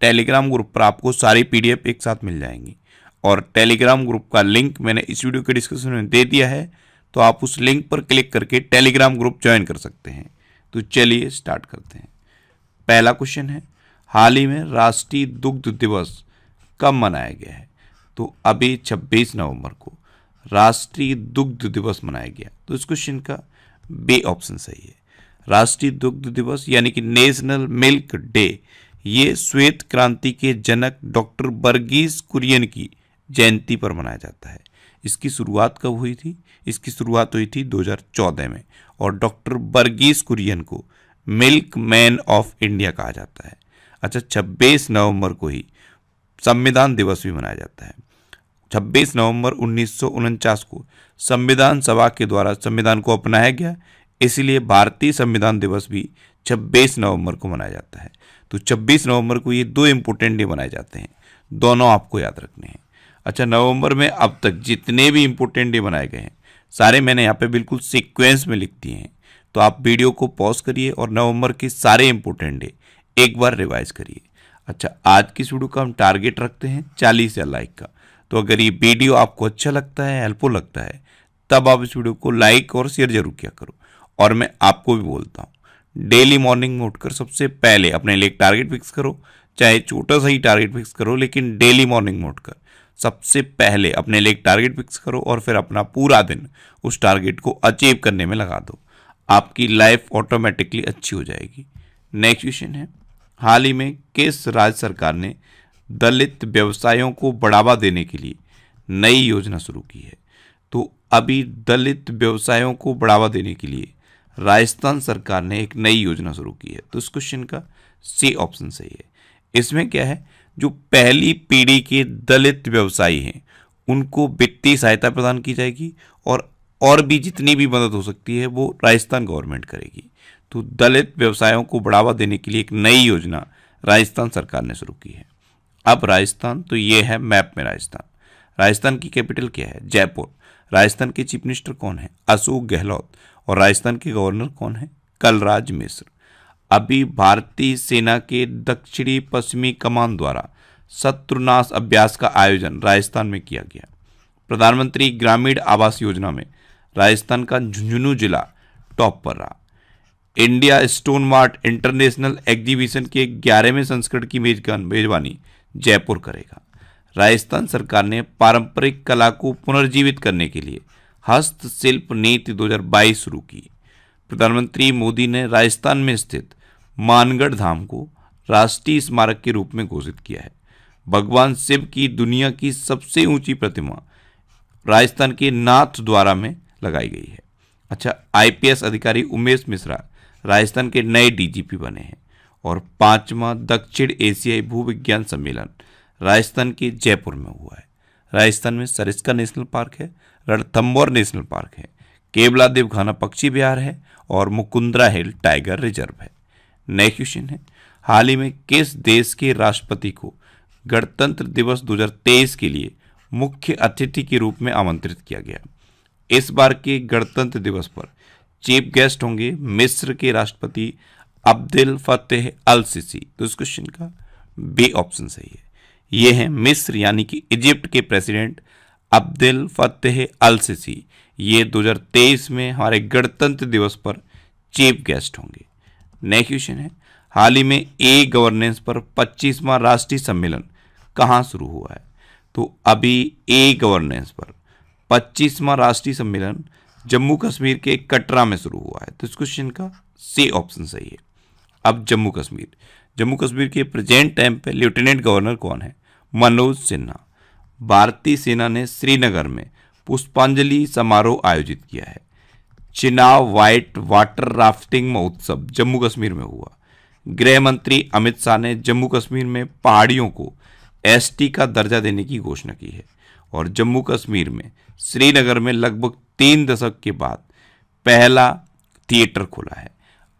Telegram group पर आपको सारी पीडीएफ एक साथ मिल जाएंगी और टेलीग्राम ग्रुप का लिंक मैंने इस वीडियो के डिस्क्रिप्शन में दे दिया है तो आप उस लिंक पर क्लिक करके टेलीग्राम ग्रुप ज्वाइन कर सकते हैं तो चलिए स्टार्ट करते हैं पहला क्वेश्चन है हाल ही में राष्ट्रीय दुग्ध दिवस कब मनाया गया है तो अभी 26 नवंबर को राष्ट्रीय दुग्ध दिवस मनाया गया तो इस क्वेश्चन का बे ऑप्शन सही है राष्ट्रीय दुग्ध दिवस यानी कि नेशनल मिल्क डे ये श्वेत क्रांति के जनक डॉक्टर बर्गीज कुरियन की जयंती पर मनाया जाता है इसकी शुरुआत कब हुई थी इसकी शुरुआत हुई थी 2014 में और डॉक्टर बर्गीज कुरियन को मिल्क मैन ऑफ इंडिया कहा जाता है अच्छा 26 नवंबर को ही संविधान दिवस भी मनाया जाता है 26 नवंबर उन्नीस को संविधान सभा के द्वारा संविधान को अपनाया गया इसलिए भारतीय संविधान दिवस भी छब्बीस नवंबर को मनाया जाता है तो छब्बीस नवंबर को ये दो इम्पोर्टेंट डे मनाए जाते हैं दोनों आपको याद रखने हैं अच्छा नवंबर में अब तक जितने भी इम्पोर्टेंट डे बनाए गए हैं सारे मैंने यहाँ पे बिल्कुल सीक्वेंस में लिख दिए हैं तो आप वीडियो को पॉज करिए और नवंबर के सारे इम्पोर्टेंट डे एक बार रिवाइज करिए अच्छा आज की वीडियो का हम टारगेट रखते हैं चालीस या लाइक का तो अगर ये वीडियो आपको अच्छा लगता है हेल्पफुल लगता है तब आप इस वीडियो को लाइक और शेयर जरूर किया करो और मैं आपको भी बोलता हूँ डेली मॉर्निंग में उठकर सबसे पहले अपने लिए एक टारगेट फिक्स करो चाहे छोटा सा ही टारगेट फिक्स करो लेकिन डेली मॉर्निंग में उठकर सबसे पहले अपने लिए एक टारगेट फिक्स करो और फिर अपना पूरा दिन उस टारगेट को अचीव करने में लगा दो आपकी लाइफ ऑटोमेटिकली अच्छी हो जाएगी नेक्स्ट क्वेश्चन है हाल ही में किस राज्य सरकार ने दलित व्यवसायों को बढ़ावा देने के लिए नई योजना शुरू की है तो अभी दलित व्यवसायों को बढ़ावा देने के लिए राजस्थान सरकार ने एक नई योजना शुरू की है तो इस क्वेश्चन का सी ऑप्शन सही है इसमें क्या है जो पहली पीढ़ी के दलित व्यवसायी हैं उनको वित्तीय सहायता प्रदान की जाएगी और और भी जितनी भी मदद हो सकती है वो राजस्थान गवर्नमेंट करेगी तो दलित व्यवसायों को बढ़ावा देने के लिए एक नई योजना राजस्थान सरकार ने शुरू की है अब राजस्थान तो ये है मैप में राजस्थान राजस्थान की कैपिटल क्या है जयपुर राजस्थान के चीफ मिनिस्टर कौन है अशोक गहलोत और राजस्थान के गवर्नर कौन है कलराज मिश्र अभी भारतीय सेना के दक्षिणी पश्चिमी कमान द्वारा शत्रुनाश अभ्यास का आयोजन राजस्थान में किया गया प्रधानमंत्री ग्रामीण आवास योजना में राजस्थान का झुंझुनू जिला टॉप पर रहा India stone mart international exhibition के ग्यारहवें संस्करण की मेजबान मेजबानी जयपुर करेगा राजस्थान सरकार ने पारंपरिक कला को पुनर्जीवित करने के लिए हस्तशिल्प नीति 2022 शुरू की प्रधानमंत्री मोदी ने राजस्थान में स्थित मानगढ़ धाम को राष्ट्रीय स्मारक के रूप में घोषित किया है भगवान शिव की दुनिया की सबसे ऊंची प्रतिमा राजस्थान के नाथ द्वारा में लगाई गई है अच्छा आईपीएस अधिकारी उमेश मिश्रा राजस्थान के नए डीजीपी बने हैं और पांचवा दक्षिण एशियाई भूविज्ञान सम्मेलन राजस्थान के जयपुर में हुआ है राजस्थान में सरिस्का नेशनल पार्क है रणथम्बोर नेशनल पार्क है केवला देवघाना पक्षी विहार है और मुकुंद्रा हिल टाइगर रिजर्व है नए क्वेश्चन है हाल ही में किस देश के राष्ट्रपति को गणतंत्र दिवस 2023 के लिए मुख्य अतिथि के रूप में आमंत्रित किया गया इस बार के गणतंत्र दिवस पर चीफ गेस्ट होंगे मिस्र के राष्ट्रपति अब्दुल फतेह अल सिसी तो इस क्वेश्चन का बी ऑप्शन सही है यह है मिस्र यानी कि इजिप्ट के president Abdul Fattah al Sisi ये 2023 में हमारे गणतंत्र दिवस पर चीफ गेस्ट होंगे नेक्स्ट क्वेश्चन है हाल ही में ए गवर्नेंस पर 25वां राष्ट्रीय सम्मेलन कहाँ शुरू हुआ है तो अभी ए गवर्नेंस पर 25वां राष्ट्रीय सम्मेलन जम्मू कश्मीर के कटरा में शुरू हुआ है तो इस क्वेश्चन का सी ऑप्शन सही है अब जम्मू कश्मीर जम्मू कश्मीर के प्रेजेंट टाइम पे लेफ्टिनेंट गवर्नर कौन है मनोज सिन्हा भारतीय सेना ने श्रीनगर में पुष्पांजलि समारोह आयोजित किया है चिनाव वाइट वाटर राफ्टिंग महोत्सव जम्मू कश्मीर में हुआ गृह मंत्री अमित शाह ने जम्मू कश्मीर में पहाड़ियों को एसटी का दर्जा देने की घोषणा की है और जम्मू कश्मीर में श्रीनगर में लगभग तीन दशक के बाद पहला थिएटर खुला है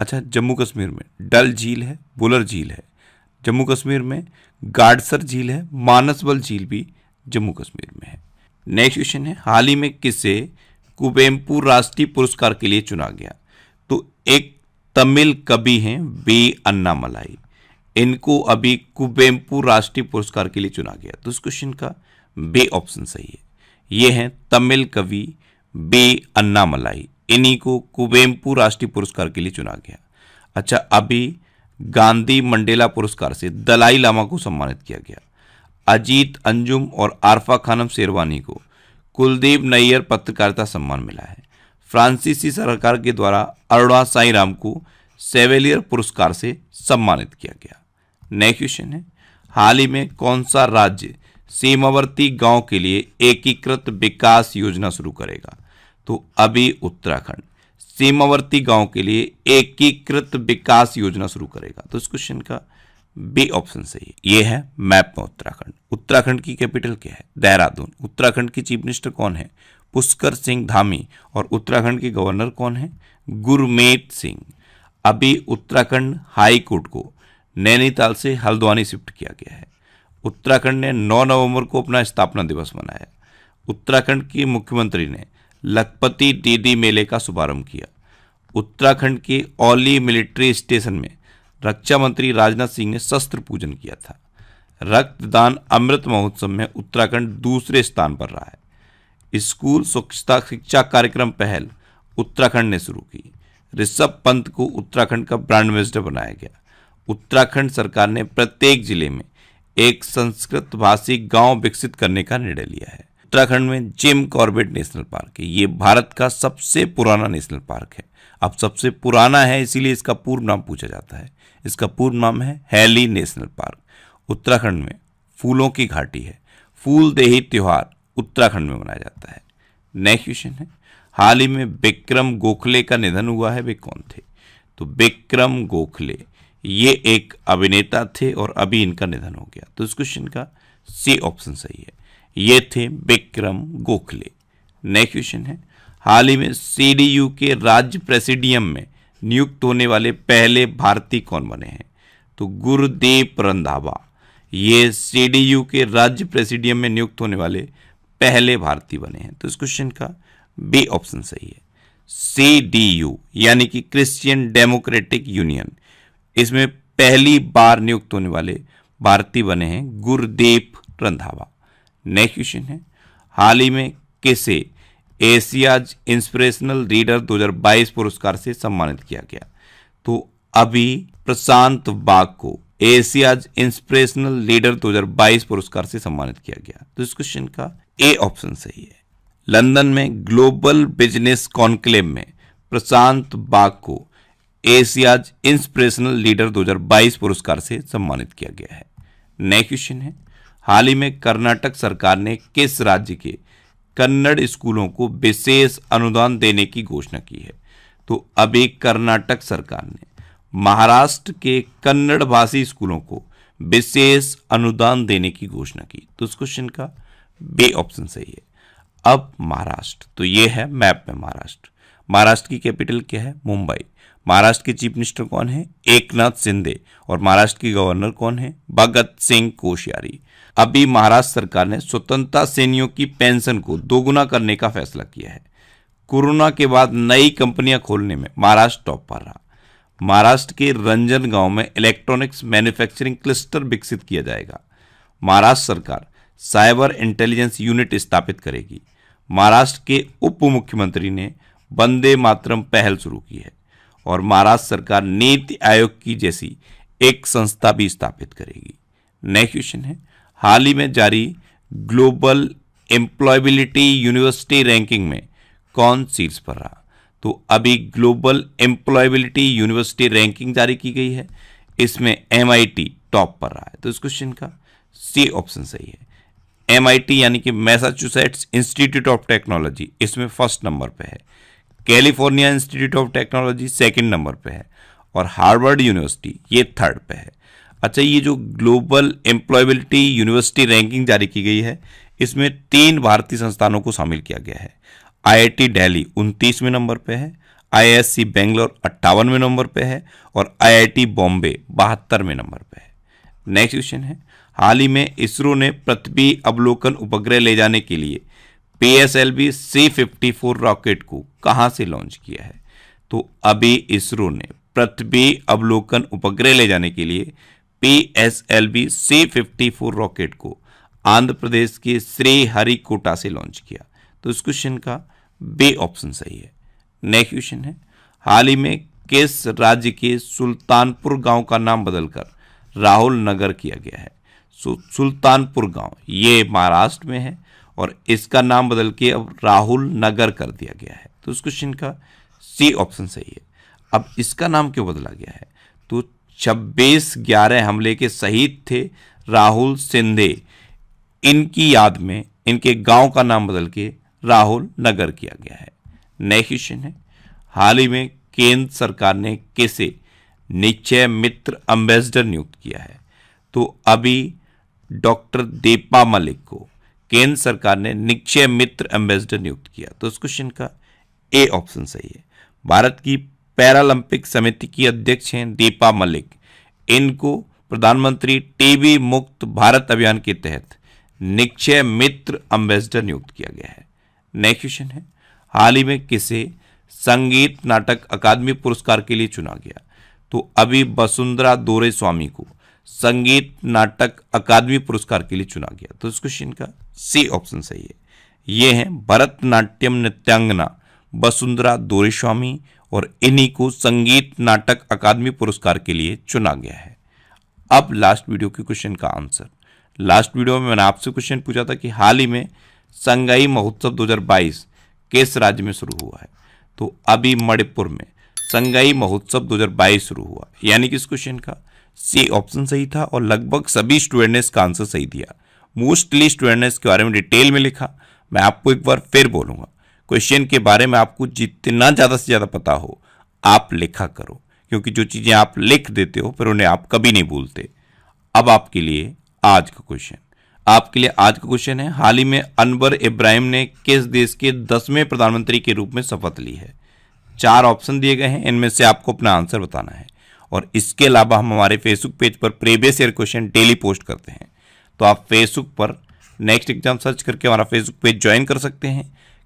अच्छा जम्मू कश्मीर में डल झील है बुलर झील है जम्मू कश्मीर में गाडसर झील है मानसबल झील भी जम्मू कश्मीर में है नेक्स्ट क्वेश्चन है हाल ही में किसे कुबेमपुर राष्ट्रीय पुरस्कार के लिए चुना गया तो एक तमिल कवि हैं बी अन्नामलाई इनको अभी कुबेमपुर राष्ट्रीय पुरस्कार के लिए चुना गया तो इस क्वेश्चन का बे ऑप्शन सही है ये हैं तमिल कवि बे अन्नामलाई इन्हीं को कुबेमपुर राष्ट्रीय पुरस्कार के लिए चुना गया अच्छा अभी गांधी मंडेला पुरस्कार से दलाई लामा को सम्मानित किया गया अजीत अंजुम और आरफा खानम शेरवानी को कुलदीप नैयर पत्रकारिता सम्मान मिला है फ्रांसीसी सरकार के द्वारा अरुणा साई राम को सेवेलियर पुरस्कार से सम्मानित किया गया नेक्स्ट क्वेश्चन है हाल ही में कौन सा राज्य सीमावर्ती गांव के लिए एकीकृत विकास योजना शुरू करेगा तो अभी उत्तराखंड सीमावर्ती गांव के लिए एकीकृत विकास योजना शुरू करेगा तो इस क्वेश्चन का बी ऑप्शन सही है ये है मैप में उत्तराखंड उत्तराखंड की कैपिटल क्या है देहरादून उत्तराखंड की चीफ मिनिस्टर कौन है पुष्कर सिंह धामी और उत्तराखंड के गवर्नर कौन है गुरमेत सिंह अभी उत्तराखंड हाई कोर्ट को नैनीताल से हल्द्वानी शिफ्ट किया गया है उत्तराखंड ने 9 नवंबर को अपना स्थापना दिवस मनाया उत्तराखंड के मुख्यमंत्री ने लखपति डीडी मेले का शुभारंभ किया उत्तराखंड के ओली मिलिट्री स्टेशन में रक्षा मंत्री राजनाथ सिंह ने शस्त्र पूजन किया था रक्तदान अमृत महोत्सव में उत्तराखंड दूसरे स्थान पर रहा है स्कूल स्वच्छता शिक्षा कार्यक्रम पहल उत्तराखंड ने शुरू की ऋषभ पंत को उत्तराखंड का ब्रांड एम्बेसडर बनाया गया उत्तराखंड सरकार ने प्रत्येक जिले में एक संस्कृत भाषी गांव विकसित करने का निर्णय लिया है उत्तराखंड में जिम कॉर्बेट नेशनल पार्क है ये भारत का सबसे पुराना नेशनल पार्क है अब सबसे पुराना है इसीलिए इसका पूर्व नाम पूछा जाता है इसका पूर्व नाम है हैली नेशनल पार्क उत्तराखंड में फूलों की घाटी है फूल देही त्यौहार उत्तराखंड में मनाया जाता है नेक्स्ट क्वेश्चन है हाल ही में विक्रम गोखले का निधन हुआ है वे कौन थे तो विक्रम गोखले ये एक अभिनेता थे और अभी इनका निधन हो गया तो इस क्वेश्चन का सी ऑप्शन सही है ये थे विक्रम गोखले नेक्स्ट क्वेश्चन है हाल ही में सीडीयू के राज्य प्रेसिडियम में नियुक्त होने वाले पहले भारतीय कौन बने हैं तो गुरुदेव रंधावा ये सीडीयू के राज्य प्रेसिडियम में नियुक्त होने वाले पहले भारतीय बने हैं तो इस क्वेश्चन का बी ऑप्शन सही है सी डी यू यानी कि क्रिश्चियन डेमोक्रेटिक यूनियन इसमें पहली बार नियुक्त होने वाले भारतीय बने हैं गुरुदेव रंधावा नेक्स्ट क्वेश्चन है हाल ही में किसे एशियाज इंस्पिरेशनल रीडर 2022 पुरस्कार से सम्मानित किया गया तो अभी प्रशांत बाग को एशियाज इंस्पिरेशनल लीडर 2022 पुरस्कार से सम्मानित किया गया तो इस क्वेश्चन का ए ऑप्शन सही है लंदन में ग्लोबल बिजनेस कॉन्क्लेव में प्रशांत बाग को एशियाज इंस्पिरेशनल लीडर 2022 पुरस्कार से सम्मानित किया गया है नेक्स्ट क्वेश्चन है हाल ही में कर्नाटक सरकार ने किस राज्य के कन्नड़ स्कूलों को विशेष अनुदान देने की घोषणा की है तो अब एक कर्नाटक सरकार ने महाराष्ट्र के कन्नड़ भाषी स्कूलों को विशेष अनुदान देने की घोषणा की तो इस क्वेश्चन का बे ऑप्शन सही है अब महाराष्ट्र तो ये है मैप में महाराष्ट्र महाराष्ट्र की कैपिटल क्या है मुंबई महाराष्ट्र के चीफ मिनिस्टर कौन है एकनाथ शिंदे और महाराष्ट्र के गवर्नर कौन है भगत सिंह कोश्यारी अभी महाराष्ट्र सरकार ने स्वतंत्रता सेनियों की पेंशन को दोगुना करने का फैसला किया है कोरोना के बाद नई कंपनियां खोलने में महाराष्ट्र टॉप पर रहा महाराष्ट्र के रंजन गांव में इलेक्ट्रॉनिक्स मैन्युफैक्चरिंग क्लस्टर विकसित किया जाएगा महाराष्ट्र सरकार साइबर इंटेलिजेंस यूनिट स्थापित करेगी महाराष्ट्र के उप मुख्यमंत्री ने वंदे मातरम पहल शुरू की है और महाराष्ट्र सरकार नीति आयोग की जैसी एक संस्था भी स्थापित करेगी नेक्स्ट क्वेश्चन है हाल ही में जारी ग्लोबल एम्प्लॉयबिलिटी यूनिवर्सिटी रैंकिंग में कौन शीर्ष पर रहा तो अभी ग्लोबल एम्प्लॉयबिलिटी यूनिवर्सिटी रैंकिंग जारी की गई है इसमें एम टॉप पर रहा है तो इस क्वेश्चन का सी ऑप्शन सही है एम यानी कि मैसाचुसेट्स इंस्टीट्यूट ऑफ टेक्नोलॉजी इसमें फर्स्ट नंबर पे है California Institute of Technology second number पे है और हार्वर्ड यूनिवर्सिटी ये थर्ड पे है अच्छा ये जो ग्लोबल एम्प्लॉयबिलिटी यूनिवर्सिटी रैंकिंग जारी की गई है इसमें तीन भारतीय संस्थानों को शामिल किया गया है आईआईटी दिल्ली उनतीसवें नंबर पे है आईएससी बेंगलोर अट्ठावनवें नंबर पे है और आईआईटी बॉम्बे बहत्तरवें नंबर पे है नेक्स्ट क्वेश्चन है हाल ही में इसरो ने पृथ्वी अवलोकन उपग्रह ले जाने के लिए P S L V C fifty four rocket को कहाँ से लॉन्च किया है तो अभी इसरो ने पृथ्वी अवलोकन उपग्रह ले जाने के लिए P S L V C fifty four rocket को आंध्र प्रदेश के श्री हरिकोटा से लॉन्च किया तो इस क्वेश्चन का बे ऑप्शन सही है नेक्स्ट क्वेश्चन है हाल ही में किस राज्य के सुल्तानपुर गांव का नाम बदलकर राहुल नगर किया गया है सो सुल्तानपुर गांव ये महाराष्ट्र में है और इसका नाम बदल के अब राहुल नगर कर दिया गया है तो इस क्वेश्चन का सी ऑप्शन सही है अब इसका नाम क्यों बदला गया है छब्बीस ग्यारह हमले के शहीद थे राहुल सिंधे इनकी याद में इनके गांव का नाम बदल के राहुल नगर किया गया है नए क्वेश्चन है हाल ही में केंद्र सरकार ने कैसे निश्चय मित्र एम्बेसडर नियुक्त किया है तो अभी डॉक्टर दीपा मलिक को केंद्र सरकार ने निश्चय मित्र एम्बेसडर नियुक्त किया तो इस क्वेश्चन का ए ऑप्शन सही है भारत की पैरालंपिक समिति की अध्यक्ष हैं दीपा मलिक इनको प्रधानमंत्री टीबी मुक्त भारत अभियान के तहत निक्षय मित्र अम्बेसडर नियुक्त किया गया है नेक्स्ट क्वेश्चन है हाल ही में किसे संगीत नाटक अकादमी पुरस्कार के लिए चुना गया तो अभी वसुंधरा दोरे स्वामी को संगीत नाटक अकादमी पुरस्कार के लिए चुना गया तो इस क्वेश्चन का सी ऑप्शन सही है ये हैं भरतनाट्यम नृत्यांगना वसुंधरा दोरे स्वामी और इन्हीं को संगीत नाटक अकादमी पुरस्कार के लिए चुना गया है अब लास्ट वीडियो के क्वेश्चन का आंसर लास्ट वीडियो में मैंने आपसे क्वेश्चन पूछा था कि हाल ही में संगाई महोत्सव 2022 किस राज्य में शुरू हुआ है तो अभी मणिपुर में संगाई महोत्सव 2022 शुरू हुआ यानी कि इस क्वेश्चन का सी ऑप्शन सही था और लगभग सभी स्टूडेंट ने इसका आंसर सही दिया मोस्टली स्टूडेंट ने इसके बारे में डिटेल में लिखा मैं आपको एक बार फिर बोलूँगा क्वेश्चन के बारे में आपको जितना ज़्यादा से ज़्यादा पता हो आप लिखा करो क्योंकि जो चीज़ें आप लिख देते हो फिर उन्हें आप कभी नहीं भूलते अब आपके लिए आज का क्वेश्चन आपके लिए आज का क्वेश्चन है हाल ही में अनवर इब्राहिम ने किस देश के दसवें प्रधानमंत्री के रूप में शपथ ली है चार ऑप्शन दिए गए हैं इनमें से आपको अपना आंसर बताना है और इसके अलावा हम हमारे फेसबुक पेज पर previous year question daily post करते हैं तो आप फेसबुक पर नेक्स्ट एग्जाम सर्च करके हमारा फेसबुक पेज ज्वाइन कर सकते हैं